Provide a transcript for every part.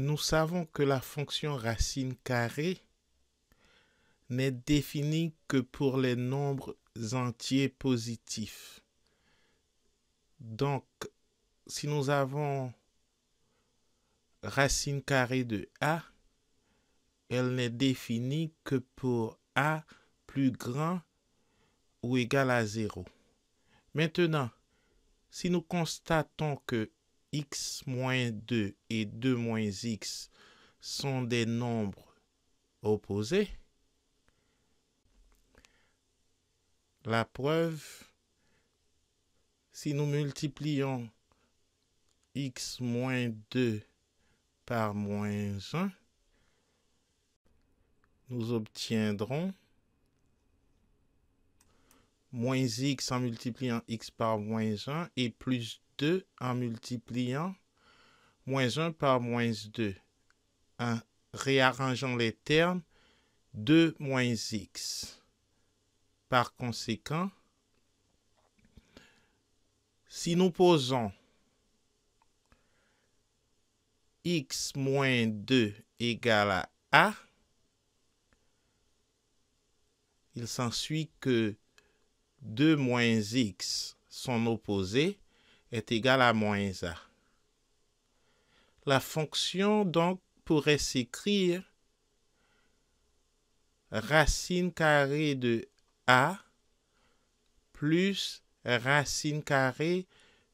nous savons que la fonction racine carrée n'est définie que pour les nombres entiers positifs. Donc, si nous avons racine carrée de a, elle n'est définie que pour a plus grand ou égal à 0. Maintenant, si nous constatons que x moins 2 et 2 moins x sont des nombres opposés, la preuve, si nous multiplions x moins 2 par moins 1, nous obtiendrons moins x en multipliant x par moins 1 et plus 2 en multipliant moins 1 par moins 2. En réarrangeant les termes, 2 moins x. Par conséquent, si nous posons x moins 2 égale à a, il s'ensuit que 2 moins x, sont opposés est égal à moins a. La fonction donc pourrait s'écrire racine carrée de a plus racine carrée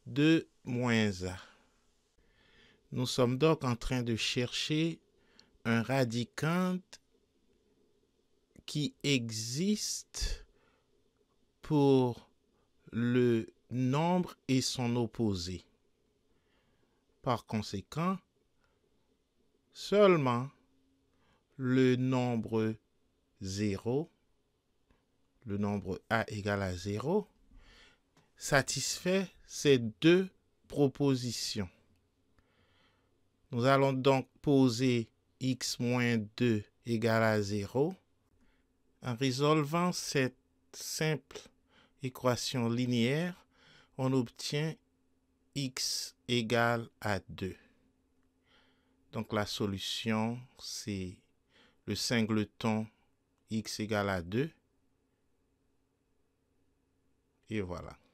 de moins a. Nous sommes donc en train de chercher un radicant qui existe pour le nombre et son opposé. Par conséquent, seulement le nombre 0, le nombre a égale à 0, satisfait ces deux propositions. Nous allons donc poser x moins 2 égale à 0 en résolvant cette simple équation linéaire on obtient x égale à 2. Donc la solution, c'est le singleton x égale à 2. Et voilà.